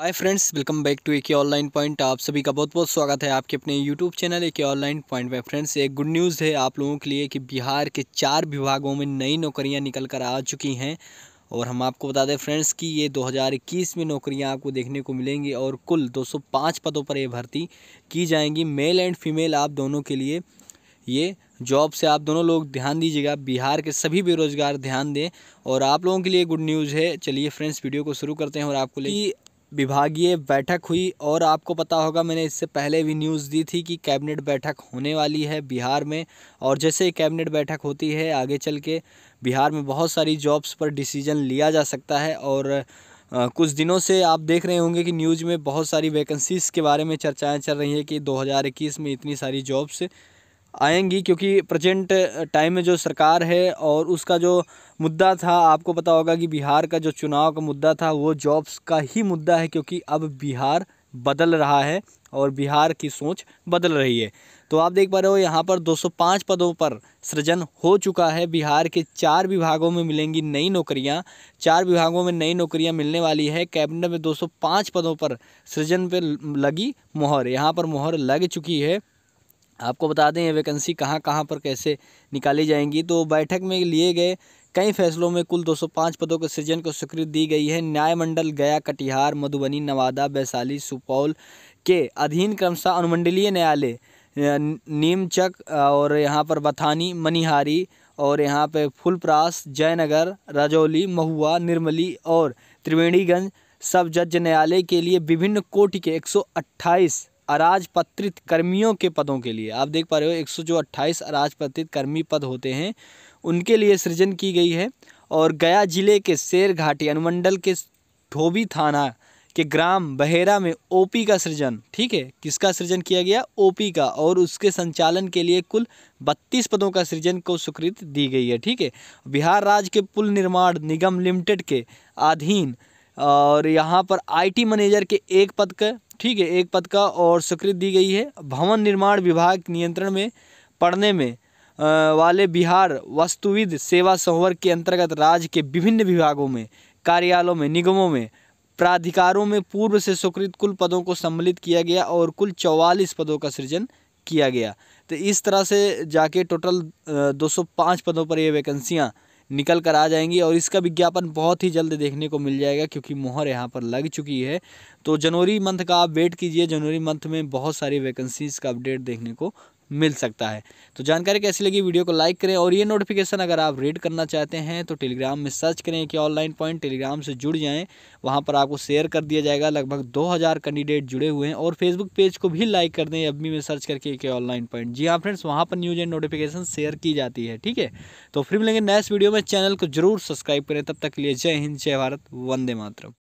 hi friends welcome back to A K online point आप सभी का बहुत बहुत स्वागत है आपके अपने YouTube channel A K online point में फ्रेंड्स एक गुड न्यूज़ है आप लोगों के लिए कि बिहार के चार विभागों में नई नौकरियां निकल कर आ चुकी हैं और हम आपको बता दें फ्रेंड्स कि ये 2021 में नौकरियां आपको देखने को मिलेंगी और कुल दो पदों पर ये भर्ती की जाएंगी मेल एंड फीमेल आप दोनों के लिए ये जॉब से आप दोनों लोग ध्यान दीजिएगा बिहार के सभी बेरोजगार ध्यान दें और आप लोगों के लिए गुड न्यूज़ है चलिए फ्रेंड्स वीडियो को शुरू करते हैं और आपको ले विभागीय बैठक हुई और आपको पता होगा मैंने इससे पहले भी न्यूज़ दी थी कि कैबिनेट बैठक होने वाली है बिहार में और जैसे ही कैबिनेट बैठक होती है आगे चल के बिहार में बहुत सारी जॉब्स पर डिसीजन लिया जा सकता है और कुछ दिनों से आप देख रहे होंगे कि न्यूज़ में बहुत सारी वैकेंसीज़ के बारे में चर्चाएं चल रही है कि 2021 में इतनी सारी जॉब्स आएंगी क्योंकि प्रेजेंट टाइम में जो सरकार है और उसका जो मुद्दा था आपको पता होगा कि बिहार का जो चुनाव का मुद्दा था वो जॉब्स का ही मुद्दा है क्योंकि अब बिहार बदल रहा है और बिहार की सोच बदल रही है तो आप देख पा रहे हो यहाँ पर 205 पदों पर सृजन हो चुका है बिहार के चार विभागों में मिलेंगी नई नौकरियाँ चार विभागों में नई नौकरियाँ मिलने वाली है कैबिनेट में 205 पदों पर सृजन पे लगी मोहर यहाँ पर मोहर लग चुकी है आपको बता दें ये वैकेंसी कहाँ कहाँ पर कैसे निकाली जाएंगी तो बैठक में लिए गए कई फैसलों में कुल 205 पदों के सृजन को स्वीकृति दी गई है न्यायमंडल गया कटिहार मधुबनी नवादा वैशाली सुपौल के अधीन क्रमशः अनुमंडलीय न्यायालय नीमचक और यहाँ पर बथानी मनिहारी और यहाँ पर फुलप्रास जयनगर राजौली महुआ निर्मली और त्रिवेणीगंज सब जज न्यायालय के लिए विभिन्न कोटि के 128 अराजपत्रित कर्मियों के पदों के लिए आप देख पा रहे हो एक सौ जो अट्ठाईस अराजपत्रित कर्मी पद होते हैं उनके लिए सृजन की गई है और गया जिले के शेर घाटी अनुमंडल के धोबी थाना के ग्राम बहेरा में ओपी का सृजन ठीक है किसका सृजन किया गया ओपी का और उसके संचालन के लिए कुल बत्तीस पदों का सृजन को स्वीकृति दी गई है ठीक है बिहार राज्य के पुल निर्माण निगम लिमिटेड के अधीन और यहाँ पर आईटी मैनेजर के एक पद का ठीक है एक पद का और स्वीकृत दी गई है भवन निर्माण विभाग नियंत्रण में पढ़ने में वाले बिहार वस्तुविद सेवा संवर के अंतर्गत राज्य के विभिन्न विभागों में कार्यालयों में निगमों में प्राधिकारों में पूर्व से स्वीकृत कुल पदों को सम्मिलित किया गया और कुल चौवालीस पदों का सृजन किया गया तो इस तरह से जाके टोटल दो पदों पर ये वैकेंसियाँ निकल कर आ जाएंगी और इसका विज्ञापन बहुत ही जल्द देखने को मिल जाएगा क्योंकि मोहर यहाँ पर लग चुकी है तो जनवरी मंथ का आप वेट कीजिए जनवरी मंथ में बहुत सारी वैकेंसीज़ का अपडेट देखने को मिल सकता है तो जानकारी कैसी लगी वीडियो को लाइक करें और ये नोटिफिकेशन अगर आप रीड करना चाहते हैं तो टेलीग्राम में सर्च करें कि ऑनलाइन पॉइंट टेलीग्राम से जुड़ जाएँ वहाँ पर आपको शेयर कर दिया जाएगा लगभग दो कैंडिडेट जुड़े हुए हैं और फेसबुक पेज को भी लाइक कर दें अभी में सर्च करके कि ऑनलाइन पॉइंट जी हाँ फ्रेंड्स वहाँ पर न्यूज़ एंड नोटिफिकेशन शेयर की जाती है ठीक है तो फिर मिलेंगे नेक्स्ट वीडियो में चैनल को जरूर सब्सक्राइब करें तब तक के लिए जय हिंद जय भारत वंदे मातरम